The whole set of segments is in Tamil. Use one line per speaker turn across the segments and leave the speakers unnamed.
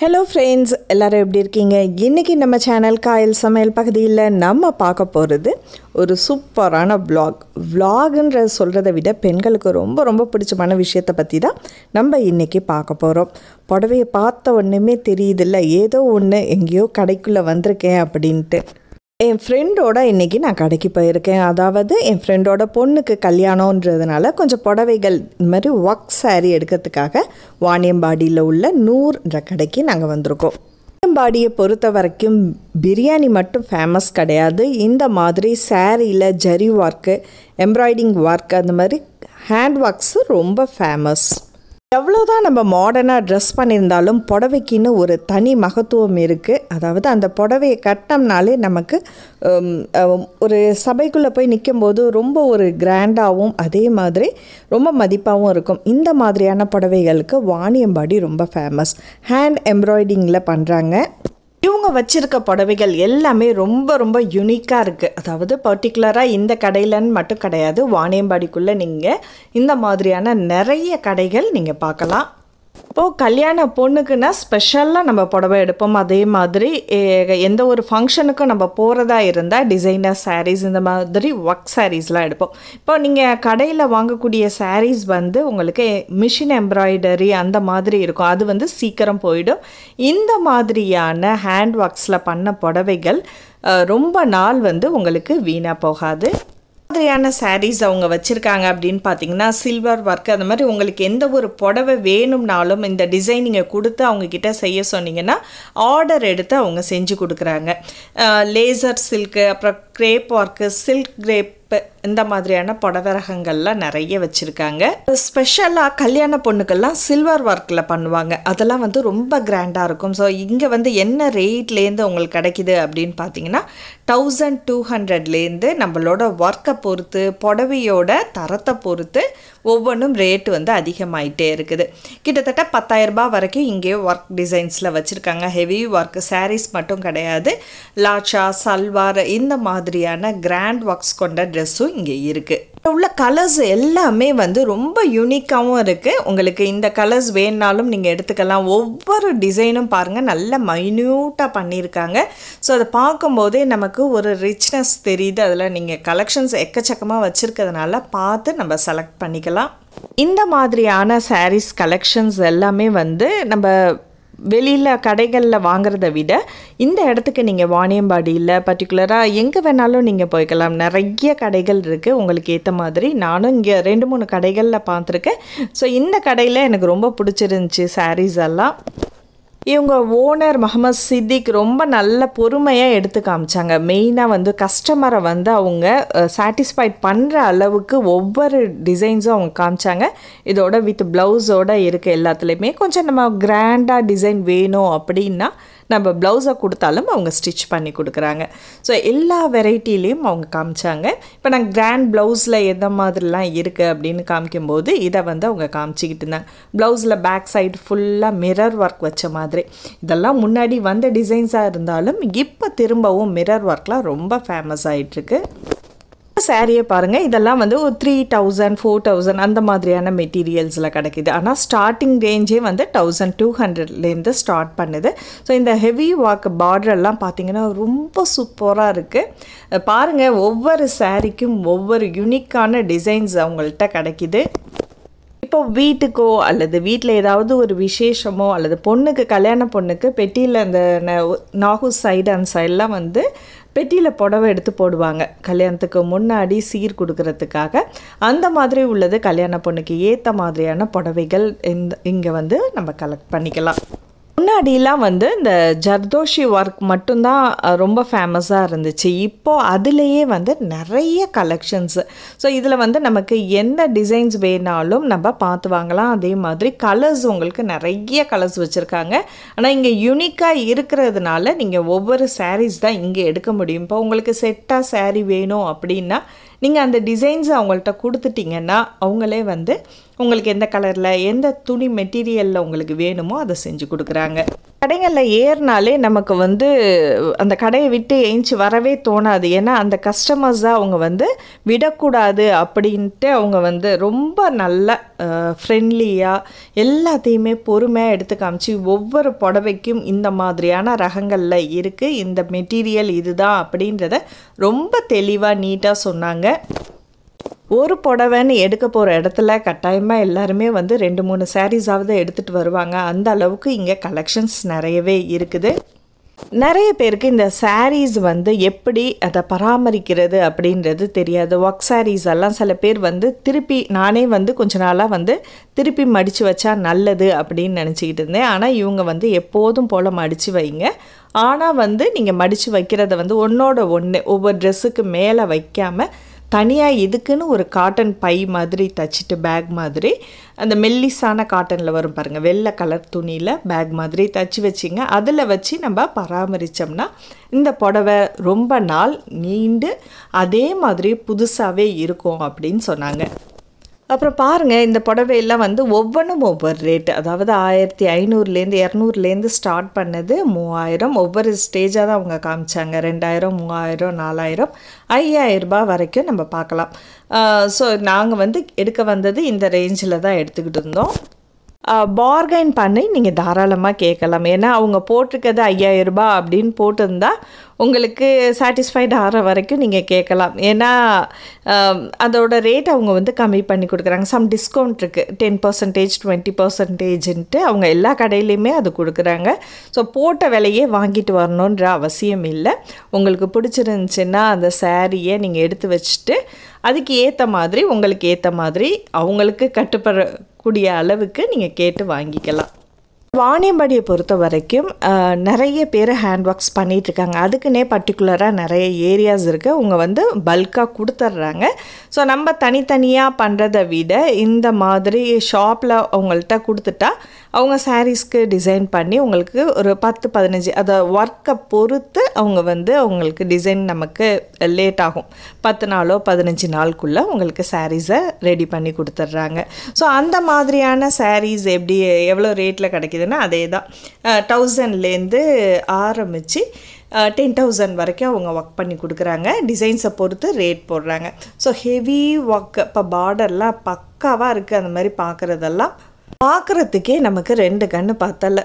ஹலோ ஃப்ரெண்ட்ஸ் எல்லோரும் எப்படி இருக்கீங்க இன்றைக்கி நம்ம சேனல் காயல் சமையல் பகுதியில் நம்ம பார்க்க போகிறது ஒரு சூப்பரான ப்ளாக் விளாகுன்ற சொல்கிறத விட பெண்களுக்கு ரொம்ப ரொம்ப பிடிச்சமான விஷயத்தை பற்றி தான் நம்ம இன்றைக்கி பார்க்க போகிறோம் புடவையை பார்த்த ஒன்றுமே தெரியுதில்ல ஏதோ ஒன்று எங்கேயோ கடைக்குள்ளே வந்திருக்கேன் அப்படின்ட்டு என் ஃப்ரெண்டோட இன்றைக்கி நான் கடைக்கு போயிருக்கேன் அதாவது என் ஃப்ரெண்டோட பொண்ணுக்கு கல்யாணன்றதுனால கொஞ்சம் புடவைகள் இந்த மாதிரி ஒர்க் சாரி எடுக்கிறதுக்காக வாணியம்பாடியில் உள்ள நூறுன்ற கடைக்கு நாங்கள் வந்திருக்கோம் வாணியம்பாடியை பொறுத்த வரைக்கும் பிரியாணி மட்டும் ஃபேமஸ் கிடையாது இந்த மாதிரி சாரியில் ஜரி ஒர்க்கு எம்ப்ராய்டிங் ஒர்க் அந்த மாதிரி ஹேண்ட் ஒர்க்ஸு ரொம்ப ஃபேமஸ் எவ்வளோதான் நம்ம மாடர்னாக ட்ரெஸ் பண்ணியிருந்தாலும் புடவைக்குன்னு ஒரு தனி மகத்துவம் இருக்குது அதாவது அந்த புடவையை கட்டினோம்னாலே நமக்கு ஒரு சபைக்குள்ளே போய் நிற்கும்போது ரொம்ப ஒரு கிராண்டாகவும் அதே மாதிரி ரொம்ப மதிப்பாகவும் இருக்கும் இந்த மாதிரியான புடவைகளுக்கு வாணியம்பாடி ரொம்ப ஃபேமஸ் ஹேண்ட் எம்ப்ராய்டிங்கில் பண்ணுறாங்க இவங்க வச்சுருக்க புடவைகள் எல்லாமே ரொம்ப ரொம்ப யூனிக்காக இருக்குது அதாவது பர்டிகுலராக இந்த கடையிலன்னு மட்டும் கிடையாது வாணியம்பாடிக்குள்ளே நீங்கள் இந்த மாதிரியான நிறைய கடைகள் நீங்கள் பார்க்கலாம் இப்போது கல்யாண பொண்ணுக்குன்னா ஸ்பெஷலாக நம்ம புடவை எடுப்போம் அதே மாதிரி எந்த ஒரு ஃபங்க்ஷனுக்கும் நம்ம போகிறதா இருந்தால் டிசைனர் சாரீஸ் இந்த மாதிரி ஒர்க் சாரீஸ்லாம் எடுப்போம் இப்போ நீங்கள் கடையில் வாங்கக்கூடிய சாரீஸ் வந்து உங்களுக்கு மிஷின் எம்ப்ராய்டரி அந்த மாதிரி இருக்கும் அது வந்து சீக்கிரம் போயிடும் இந்த மாதிரியான ஹேண்ட் ஒர்க்ஸில் பண்ண புடவைகள் ரொம்ப நாள் வந்து உங்களுக்கு வீணாக போகாது மாதிரியான சாரீஸ் அவங்க வச்சுருக்காங்க அப்படின்னு பார்த்தீங்கன்னா சில்வர் ஒர்க் அந்த மாதிரி உங்களுக்கு எந்த ஒரு புடவை வேணும்னாலும் இந்த டிசைனிங்கை கொடுத்து கொடுத்து அவங்கக்கிட்ட செய்ய சொன்னீங்கன்னா ஆர்டர் எடுத்து அவங்க செஞ்சு கொடுக்குறாங்க லேசர் சில்க்கு அப்புறம் கிரேப் ஒர்க்கு சில்க் கிரேப்பு இந்த மாதிரியான புடவை ரகங்கள்லாம் நிறைய வச்சுருக்காங்க ஸ்பெஷலாக கல்யாண பொண்ணுக்கெல்லாம் சில்வர் ஒர்க்கில் பண்ணுவாங்க அதெல்லாம் வந்து ரொம்ப கிராண்டாக இருக்கும் ஸோ இங்கே வந்து என்ன ரேட்லேருந்து உங்களுக்கு கிடைக்கிது அப்படின்னு பார்த்தீங்கன்னா தௌசண்ட் டூ ஹண்ட்ரட்லேருந்து நம்மளோட ஒர்க்கை பொறுத்து புடவையோட தரத்தை பொறுத்து ஒவ்வொன்றும் ரேட்டு வந்து அதிகமாயிட்டே இருக்குது கிட்டத்தட்ட பத்தாயிரரூபா வரைக்கும் இங்கேயே ஒர்க் டிசைன்ஸில் வச்சுருக்காங்க ஹெவி ஒர்க் சாரீஸ் மட்டும் கிடையாது லாச்சா சல்வார் இந்த மாதிரி மாதிரியான கிராண்ட் ஒர்க்ஸ் கொண்ட ட்ரெஸ்ஸும் இங்கே இருக்குது உள்ள கலர்ஸ் எல்லாமே வந்து ரொம்ப யூனிக்காகவும் இருக்குது உங்களுக்கு இந்த கலர்ஸ் வேணாலும் நீங்கள் எடுத்துக்கலாம் ஒவ்வொரு டிசைனும் பாருங்கள் நல்ல மைன்யூட்டாக பண்ணியிருக்காங்க ஸோ அதை பார்க்கும்போதே நமக்கு ஒரு ரிச்னஸ் தெரியுது அதில் நீங்கள் கலெக்ஷன்ஸ் எக்கச்சக்கமாக வச்சுருக்கிறதுனால பார்த்து நம்ம செலக்ட் பண்ணிக்கலாம் இந்த மாதிரியான சாரீஸ் கலெக்ஷன்ஸ் எல்லாமே வந்து நம்ம வெளியில் கடைகளில் வாங்குறத விட இந்த இடத்துக்கு நீங்கள் வாணியம்பாடியில் பர்டிகுலராக எங்கே வேணாலும் நீங்கள் போய்க்கலாம் நிறைய கடைகள் இருக்குது உங்களுக்கு ஏற்ற மாதிரி நானும் இங்கே ரெண்டு மூணு கடைகளில் பார்த்துருக்கேன் ஸோ இந்த கடையில் எனக்கு ரொம்ப பிடிச்சிருந்துச்சி சாரீஸ் எல்லாம் இவங்க ஓனர் மஹமது சித்திக் ரொம்ப நல்ல பொறுமையாக எடுத்து காமிச்சாங்க மெயினாக வந்து கஸ்டமரை வந்து அவங்க சாட்டிஸ்ஃபைட் பண்ணுற அளவுக்கு ஒவ்வொரு டிசைன்ஸும் அவங்க காமிச்சாங்க இதோட வித் ப்ளவுஸோட இருக்க எல்லாத்துலேயுமே கொஞ்சம் நம்ம கிராண்டாக டிசைன் வேணும் அப்படின்னா நம்ம ப்ளவுஸை கொடுத்தாலும் அவங்க ஸ்டிச் பண்ணி கொடுக்குறாங்க ஸோ எல்லா வெரைட்டிலையும் அவங்க காமிச்சாங்க இப்போ நாங்கள் கிராண்ட் ப்ளவுஸில் எந்த மாதிரிலாம் இருக்குது அப்படின்னு காமிக்கும்போது இதை வந்து அவங்க காமிச்சிக்கிட்டு இருந்தாங்க ப்ளவுஸில் பேக் சைடு ஃபுல்லாக மிரர் ஒர்க் வச்ச மாதிரி இதெல்லாம் முன்னாடி வந்த டிசைன்ஸாக இருந்தாலும் இப்போ திரும்பவும் மிரர் ஒர்க்லாம் ரொம்ப ஃபேமஸ் ஆகிட்டுருக்கு சாரியை பாருங்கள் இதெல்லாம் வந்து ஒரு த்ரீ தௌசண்ட் ஃபோர் தௌசண்ட் அந்த மாதிரியான மெட்டீரியல்ஸில் கிடைக்கிது ஆனால் ஸ்டார்டிங் ரேஞ்சே வந்து தௌசண்ட் டூ ஹண்ட்ரட்லேருந்து ஸ்டார்ட் பண்ணுது ஸோ இந்த ஹெவி வாக் பார்டர்லாம் பார்த்திங்கன்னா ரொம்ப சூப்பராக இருக்குது பாருங்கள் ஒவ்வொரு சாரிக்கும் ஒவ்வொரு யூனிக்கான டிசைன்ஸ் அவங்கள்ட்ட கிடைக்கிது இப்போ வீட்டுக்கோ அல்லது வீட்டில் ஏதாவது ஒரு விசேஷமோ அல்லது பொண்ணுக்கு கல்யாண பொண்ணுக்கு பெட்டியில் அந்த நாகூர் சைடு அந்த சைடெலாம் வந்து பெட்டியில் புடவை எடுத்து போடுவாங்க கல்யாணத்துக்கு முன்னாடி சீர் கொடுக்கறதுக்காக அந்த மாதிரி உள்ளது கல்யாண பொண்ணுக்கு ஏற்ற மாதிரியான புடவைகள் இந்த இங்கே வந்து நம்ம கலெக்ட் பண்ணிக்கலாம் முன்னாடிலாம் வந்து இந்த ஜர்தோஷி ஒர்க் மட்டும்தான் ரொம்ப ஃபேமஸாக இருந்துச்சு இப்போது அதுலேயே வந்து நிறைய கலெக்ஷன்ஸு ஸோ இதில் வந்து நமக்கு எந்த டிசைன்ஸ் வேணாலும் நம்ம பார்த்து வாங்கலாம் அதே மாதிரி கலர்ஸ் உங்களுக்கு நிறைய கலர்ஸ் வச்சுருக்காங்க ஆனால் இங்கே யூனிக்காக இருக்கிறதுனால நீங்கள் ஒவ்வொரு சாரீஸ் தான் இங்கே எடுக்க முடியும் இப்போ உங்களுக்கு செட்டாக சாரீ வேணும் அப்படின்னா நீங்கள் அந்த டிசைன்ஸ் அவங்கள்ட்ட கொடுத்துட்டிங்கன்னா அவங்களே வந்து உங்களுக்கு எந்த கலரில் எந்த துணி மெட்டீரியலில் உங்களுக்கு வேணுமோ அதை செஞ்சு கொடுக்குறாங்க கடைகளில் ஏறினாலே நமக்கு வந்து அந்த கடையை விட்டு ஏஞ்சி வரவே தோணாது ஏன்னா அந்த கஸ்டமர்ஸாக அவங்க வந்து விடக்கூடாது அப்படின்ட்டு அவங்க வந்து ரொம்ப நல்ல ஃப்ரெண்ட்லியாக எல்லாத்தையுமே பொறுமையாக எடுத்து காமிச்சு ஒவ்வொரு புடவைக்கும் இந்த மாதிரியான ரகங்களில் இருக்குது இந்த மெட்டீரியல் இதுதான் அப்படின்றத ரொம்ப தெளிவாக நீட்டாக சொன்னாங்க ஒரு புடவைன்னு எடுக்க போகிற இடத்துல கட்டாயமாக எல்லாருமே வந்து ரெண்டு மூணு சாரீஸாவது எடுத்துகிட்டு வருவாங்க அந்த அளவுக்கு இங்கே கலெக்ஷன்ஸ் நிறையவே இருக்குது நிறைய பேருக்கு இந்த சாரீஸ் வந்து எப்படி அதை பராமரிக்கிறது அப்படின்றது தெரியாது ஒர்க் சாரீஸ் எல்லாம் சில பேர் வந்து திருப்பி நானே வந்து கொஞ்ச நாளாக வந்து திருப்பி மடித்து வச்சா நல்லது அப்படின்னு நினச்சிக்கிட்டு இருந்தேன் ஆனால் இவங்க வந்து எப்போதும் போல் மடித்து வைங்க ஆனால் வந்து நீங்கள் மடித்து வைக்கிறத வந்து ஒன்றோட ஒன்று ஒவ்வொரு ட்ரெஸ்ஸுக்கு மேலே வைக்காமல் தனியாக இதுக்குன்னு ஒரு காட்டன் பை மாதிரி தச்சுட்டு பேக் மாதிரி அந்த மெல்லிஸான காட்டனில் வரும் பாருங்கள் வெள்ளை கலர் துணியில் பேக் மாதிரி தச்சு வச்சிங்க அதில் வச்சு நம்ம பராமரித்தோம்னா இந்த புடவை ரொம்ப நாள் நீண்டு அதே மாதிரி புதுசாகவே இருக்கும் அப்படின்னு சொன்னாங்க அப்புறம் பாருங்கள் இந்த புடவையெல்லாம் வந்து ஒவ்வொன்றும் ஒவ்வொரு ரேட்டு அதாவது ஆயிரத்தி ஐநூறுலேருந்து இரநூறுலேருந்து ஸ்டார்ட் பண்ணது மூவாயிரம் ஒவ்வொரு ஸ்டேஜாக தான் அவங்க காமிச்சாங்க ரெண்டாயிரம் மூவாயிரம் நாலாயிரம் ஐயாயிரரூபா வரைக்கும் நம்ம பார்க்கலாம் ஸோ நாங்கள் வந்து எடுக்க வந்தது இந்த ரேஞ்சில் தான் எடுத்துக்கிட்டு இருந்தோம் பார்கைன் பண்ணி நீங்கள் தாராளமாக கேட்கலாம் ஏன்னா அவங்க போட்டிருக்கிறது ஐயாயிரரூபா அப்படின்னு போட்டிருந்தா உங்களுக்கு சாட்டிஸ்ஃபைட் ஆகிற வரைக்கும் நீங்கள் கேட்கலாம் ஏன்னா அதோட ரேட் அவங்க வந்து கம்மி பண்ணி கொடுக்குறாங்க சம் டிஸ்கவுண்ட் இருக்குது டென் பர்சன்டேஜ் டுவெண்ட்டி பர்சன்டேஜ்ன்ட்டு அவங்க எல்லா கடையிலையுமே அது கொடுக்குறாங்க ஸோ போட்ட விலையே வாங்கிட்டு வரணுன்ற அவசியம் இல்லை உங்களுக்கு பிடிச்சிருந்துச்சின்னா அந்த சாரியை நீங்கள் எடுத்து வச்சுட்டு அதுக்கு ஏற்ற மாதிரி உங்களுக்கு ஏற்ற மாதிரி அவங்களுக்கு கட்டுப்படக்கூடிய அளவுக்கு நீங்கள் கேட்டு வாங்கிக்கலாம் வாணியம்பாடியை பொறுத்த வரைக்கும் நிறைய பேர் ஹேண்ட் ஒர்க்ஸ் பண்ணிகிட்ருக்காங்க அதுக்குன்னே பர்டிகுலராக நிறைய ஏரியாஸ் இருக்குது அவங்க வந்து பல்காக கொடுத்துட்றாங்க ஸோ நம்ம தனித்தனியாக பண்ணுறதை விட இந்த மாதிரி ஷாப்பில் அவங்கள்ட்ட கொடுத்துட்டா அவங்க சாரீஸ்க்கு டிசைன் பண்ணி உங்களுக்கு ஒரு பத்து பதினஞ்சு அதை ஒர்க்கை பொறுத்து அவங்க வந்து அவங்களுக்கு டிசைன் நமக்கு லேட் ஆகும் பத்து நாளோ பதினஞ்சு நாளுக்குள்ளே உங்களுக்கு சாரீஸை ரெடி பண்ணி கொடுத்துட்றாங்க ஸோ அந்த மாதிரியான சாரீஸ் எப்படி எவ்வளோ ரேட்டில் கிடைக்கிதுன்னா அதே தான் தௌசண்ட்லேருந்து ஆரம்பித்து டென் தௌசண்ட் வரைக்கும் அவங்க ஒர்க் பண்ணி கொடுக்குறாங்க டிசைன்ஸை பொறுத்து ரேட் போடுறாங்க ஸோ ஹெவி ஒர்க் இப்போ பார்டர்லாம் பக்காவாக இருக்குது அந்த மாதிரி பார்க்குறதெல்லாம் பார்க்குறதுக்கே நமக்கு ரெண்டு கண்ணு பார்த்தல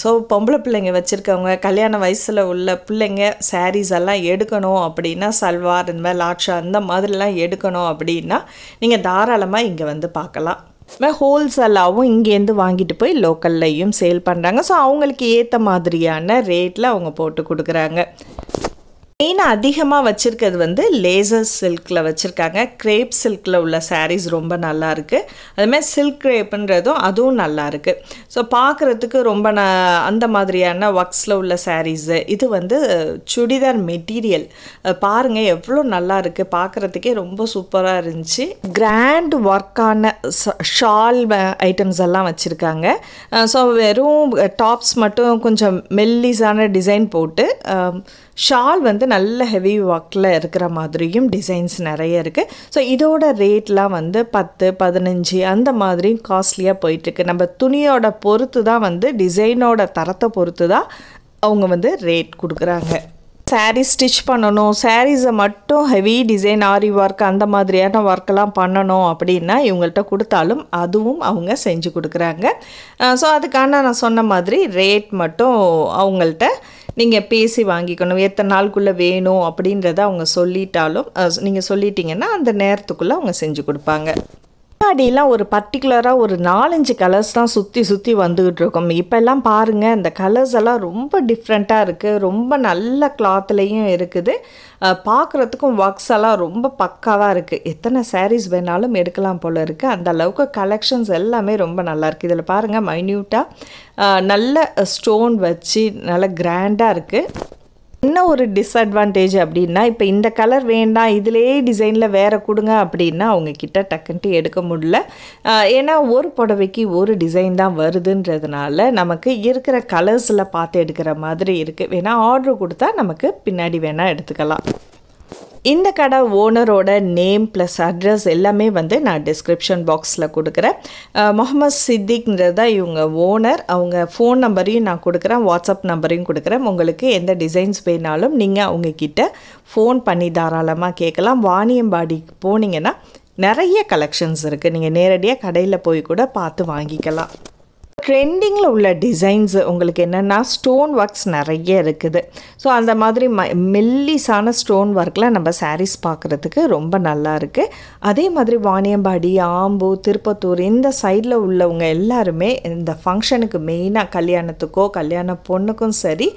ஸோ பொம்பளை பிள்ளைங்க வச்சுருக்கவங்க கல்யாண வயசில் உள்ள பிள்ளைங்க சாரீஸ் எல்லாம் எடுக்கணும் அப்படின்னா சல்வார் இந்த மாதிரி லாட்சா இந்த மாதிரிலாம் எடுக்கணும் அப்படின்னா நீங்கள் தாராளமாக இங்கே வந்து பார்க்கலாம் ஹோல்சேலாகவும் இங்கேருந்து வாங்கிட்டு போய் லோக்கல்லையும் சேல் பண்ணுறாங்க ஸோ அவங்களுக்கு ஏற்ற மாதிரியான ரேட்டில் அவங்க போட்டு கொடுக்குறாங்க மெயினாக அதிகமாக வச்சுருக்கிறது வந்து லேசர் சில்கில் வச்சுருக்காங்க க்ரேப் சில்கில் உள்ள சாரீஸ் ரொம்ப நல்லாயிருக்கு அதுமாதிரி சில்க் க்ரேப்புன்றதும் அதுவும் நல்லாயிருக்கு ஸோ பார்க்குறதுக்கு ரொம்ப ந அந்த மாதிரியான ஒர்க்ஸில் உள்ள சாரீஸு இது வந்து சுடிதார் மெட்டீரியல் பாருங்கள் எவ்வளோ நல்லா இருக்குது பார்க்குறதுக்கே ரொம்ப சூப்பராக இருந்துச்சு கிராண்ட் ஒர்க்கான ஷால் ஐட்டம்ஸ் எல்லாம் வச்சுருக்காங்க ஸோ வெறும் டாப்ஸ் மட்டும் கொஞ்சம் மெல்லிஸான டிசைன் போட்டு ஷால் வந்து நல்ல ஹெவி ஒர்க்கில் இருக்கிற மாதிரியும் டிசைன்ஸ் நிறைய இருக்குது ஸோ இதோட ரேட்லாம் வந்து பத்து பதினஞ்சு அந்த மாதிரியும் காஸ்ட்லியாக போயிட்டுருக்கு நம்ம துணியோட பொறுத்து தான் வந்து டிசைனோட தரத்தை பொறுத்து தான் அவங்க வந்து ரேட் கொடுக்குறாங்க சாரீ ஸ்டிச் பண்ணணும் சாரீஸை மட்டும் ஹெவி டிசைன் ஆரி ஒர்க் அந்த மாதிரியான ஒர்க்கெல்லாம் பண்ணணும் அப்படின்னா இவங்கள்ட்ட கொடுத்தாலும் அதுவும் அவங்க செஞ்சு கொடுக்குறாங்க ஸோ அதுக்கான நான் சொன்ன மாதிரி ரேட் மட்டும் அவங்கள்ட்ட நீங்கள் பேசி வாங்கிக்கணும் எத்தனை நாளுக்குள்ளே வேணும் அப்படின்றத அவங்க சொல்லிட்டாலும் நீங்கள் சொல்லிட்டீங்கன்னா அந்த நேரத்துக்குள்ளே அவங்க செஞ்சு கொடுப்பாங்க முன்னாடிலாம் ஒரு பர்டிகுலராக ஒரு நாலஞ்சு கலர்ஸ் தான் சுற்றி சுற்றி வந்துக்கிட்டு இருக்கோம் இப்போல்லாம் பாருங்கள் இந்த கலர்ஸ் எல்லாம் ரொம்ப டிஃப்ரெண்ட்டாக இருக்குது ரொம்ப நல்ல கிளாத்லேயும் இருக்குது பார்க்குறதுக்கும் ஒர்க்ஸ் எல்லாம் ரொம்ப பக்காவாக இருக்குது எத்தனை சாரீஸ் வேணாலும் எடுக்கலாம் போல் இருக்குது அந்த அளவுக்கு கலெக்ஷன்ஸ் எல்லாமே ரொம்ப நல்லாயிருக்கு இதில் பாருங்கள் மைன்யூட்டாக நல்ல ஸ்டோன் வச்சு நல்ல கிராண்டாக இருக்குது என்ன ஒரு டிஸ்அட்வான்டேஜ் அப்படின்னா இப்போ இந்த கலர் வேண்டாம் இதிலே டிசைனில் வேறு கொடுங்க அப்படின்னா அவங்கக்கிட்ட டக்குன்ட்டு எடுக்க முடியல ஏன்னா ஒரு புடவைக்கு ஒரு டிசைன் தான் வருதுன்றதுனால நமக்கு இருக்கிற கலர்ஸில் பார்த்து எடுக்கிற மாதிரி இருக்குது வேணால் ஆர்டர் கொடுத்தா நமக்கு பின்னாடி வேணால் எடுத்துக்கலாம் இந்த கடை ஓனரோட நேம் ப்ளஸ் அட்ரஸ் எல்லாமே வந்து நான் டிஸ்கிரிப்ஷன் பாக்ஸில் கொடுக்குறேன் முகமது சித்திக்ன்றது தான் இவங்க ஓனர் அவங்க ஃபோன் நம்பரையும் நான் கொடுக்குறேன் வாட்ஸ்அப் நம்பரையும் கொடுக்குறேன் உங்களுக்கு எந்த டிசைன்ஸ் வேணாலும் நீங்கள் அவங்கக்கிட்ட ஃபோன் பண்ணி தாராளமாக கேட்கலாம் வாணியம்பாடிக்கு போனீங்கன்னா நிறைய கலெக்ஷன்ஸ் இருக்குது நீங்கள் நேரடியாக கடையில் போய் கூட பார்த்து வாங்கிக்கலாம் ட்ரெண்டிங்கில் உள்ள டிசைன்ஸ் உங்களுக்கு என்னென்னா ஸ்டோன் ஒர்க்ஸ் நிறைய இருக்குது ஸோ அந்த மாதிரி ம மெல்லிஸான ஸ்டோன் ஒர்க்கில் நம்ம சாரீஸ் பார்க்குறதுக்கு ரொம்ப நல்லா இருக்குது அதே மாதிரி வாணியம்பாடி ஆம்பு திருப்பத்தூர் இந்த சைடில் உள்ளவங்க எல்லாருமே இந்த ஃபங்க்ஷனுக்கு மெயினாக கல்யாணத்துக்கோ கல்யாண பொண்ணுக்கும் சரி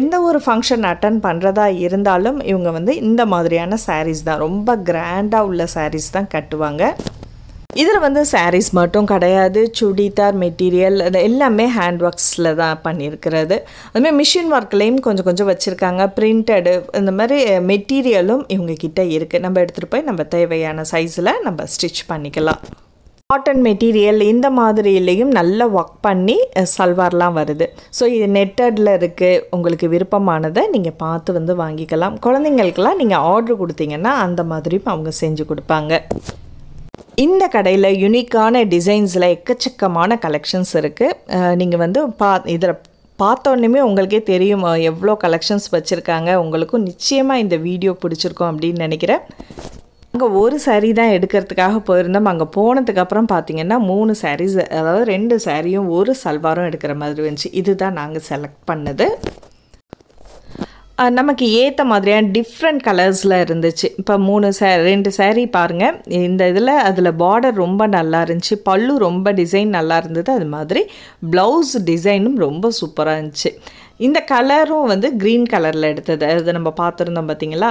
எந்த ஒரு ஃபங்க்ஷன் அட்டன் பண்ணுறதா இருந்தாலும் இவங்க வந்து இந்த மாதிரியான சாரீஸ் தான் ரொம்ப கிராண்டாக உள்ள சாரீஸ் தான் கட்டுவாங்க இதில் வந்து சாரீஸ் மட்டும் கிடையாது சுடிதார் மெட்டீரியல் அது எல்லாமே ஹேண்ட் ஒர்க்ஸில் தான் பண்ணியிருக்கிறது அதுமாதிரி மிஷின் ஒர்க்லேயும் கொஞ்சம் கொஞ்சம் வச்சுருக்காங்க பிரிண்டடு இந்த மாதிரி மெட்டீரியலும் இவங்கக்கிட்ட இருக்குது நம்ம எடுத்துகிட்டு போய் நம்ம தேவையான சைஸில் நம்ம ஸ்டிச் பண்ணிக்கலாம் காட்டன் மெட்டீரியல் இந்த மாதிரிலேயும் நல்லா ஒர்க் பண்ணி சல்வார்லாம் வருது ஸோ இது நெட்டடில் இருக்குது உங்களுக்கு விருப்பமானதை நீங்கள் பார்த்து வந்து வாங்கிக்கலாம் குழந்தைங்களுக்கெல்லாம் நீங்கள் ஆர்டர் கொடுத்தீங்கன்னா அந்த மாதிரியும் அவங்க செஞ்சு கொடுப்பாங்க இந்த கடையில் யுனிக்கான டிசைன்ஸில் எக்கச்சக்கமான கலெக்ஷன்ஸ் இருக்குது நீங்கள் வந்து பா இதில் பார்த்தோன்னே உங்களுக்கே தெரியும் எவ்வளோ கலெக்ஷன்ஸ் வச்சுருக்காங்க உங்களுக்கும் நிச்சயமாக இந்த வீடியோ பிடிச்சிருக்கோம் அப்படின்னு நினைக்கிறேன் அங்கே ஒரு சாரீ தான் எடுக்கிறதுக்காக போயிருந்தோம் அங்கே போனதுக்கப்புறம் பார்த்தீங்கன்னா மூணு சாரீஸ் அதாவது ரெண்டு சாரியும் ஒரு சல்வாரும் எடுக்கிற மாதிரி இருந்துச்சு இதுதான் நாங்கள் செலக்ட் பண்ணது நமக்கு ஏற்ற மாதிரியான டிஃப்ரெண்ட் கலர்ஸில் இருந்துச்சு இப்போ மூணு சே ரெண்டு சேரீ பாருங்கள் இந்த இதில் அதில் பார்டர் ரொம்ப நல்லா இருந்துச்சு பல்லு ரொம்ப டிசைன் நல்லா இருந்தது அது மாதிரி ப்ளவுஸ் டிசைனும் ரொம்ப சூப்பராக இருந்துச்சு இந்த கலரும் வந்து க்ரீன் கலரில் எடுத்தது அது நம்ம பார்த்துருந்தோம் பார்த்தீங்களா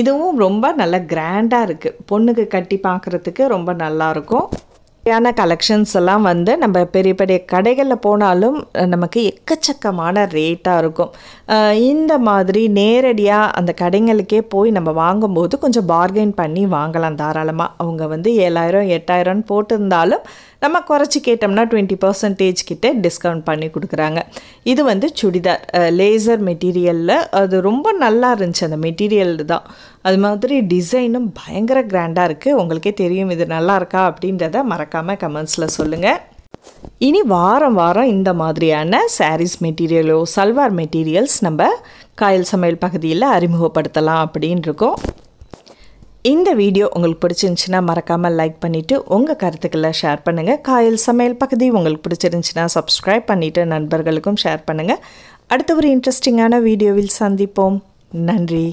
இதுவும் ரொம்ப நல்லா கிராண்டாக இருக்குது பொண்ணுக்கு கட்டி பார்க்குறதுக்கு ரொம்ப நல்லாயிருக்கும் மாதிரியான கலெக்ஷன்ஸ் எல்லாம் வந்து நம்ம பெரிய பெரிய கடைகளில் போனாலும் நமக்கு எக்கச்சக்கமான ரேட்டாக இருக்கும் இந்த மாதிரி நேரடியாக அந்த கடைங்களுக்கே போய் நம்ம வாங்கும்போது கொஞ்சம் பார்கெயின் பண்ணி வாங்கலாம் தாராளமாக அவங்க வந்து ஏழாயிரம் எட்டாயிரம்னு போட்டிருந்தாலும் நம்ம குறைச்சி கேட்டோம்னா டுவெண்ட்டி பர்சன்டேஜ் கிட்டே டிஸ்கவுண்ட் பண்ணி கொடுக்குறாங்க இது வந்து சுடிதார் லேசர் மெட்டீரியலில் அது ரொம்ப நல்லா இருந்துச்சு அந்த மெட்டீரியல் தான் அது மாதிரி டிசைனும் பயங்கர கிராண்டாக இருக்குது உங்களுக்கே தெரியும் இது நல்லா இருக்கா அப்படின்றத மறக்காமல் கமெண்ட்ஸில் சொல்லுங்கள் இனி வாரம் வாரம் இந்த மாதிரியான சாரீஸ் மெட்டீரியலோ சல்வார் மெட்டீரியல்ஸ் நம்ம காயல் சமையல் பகுதியில் அறிமுகப்படுத்தலாம் அப்படின்னு இருக்கோம் இந்த வீடியோ உங்களுக்கு பிடிச்சிருந்துச்சின்னா மறக்காமல் லைக் பண்ணிவிட்டு உங்கள் கருத்துக்களை ஷேர் பண்ணுங்கள் காயல் சமையல் பகுதி உங்களுக்கு பிடிச்சிருந்துச்சின்னா சப்ஸ்கிரைப் பண்ணிவிட்டு நண்பர்களுக்கும் ஷேர் பண்ணுங்கள் அடுத்த ஒரு இன்ட்ரெஸ்டிங்கான வீடியோவில் சந்திப்போம் நன்றி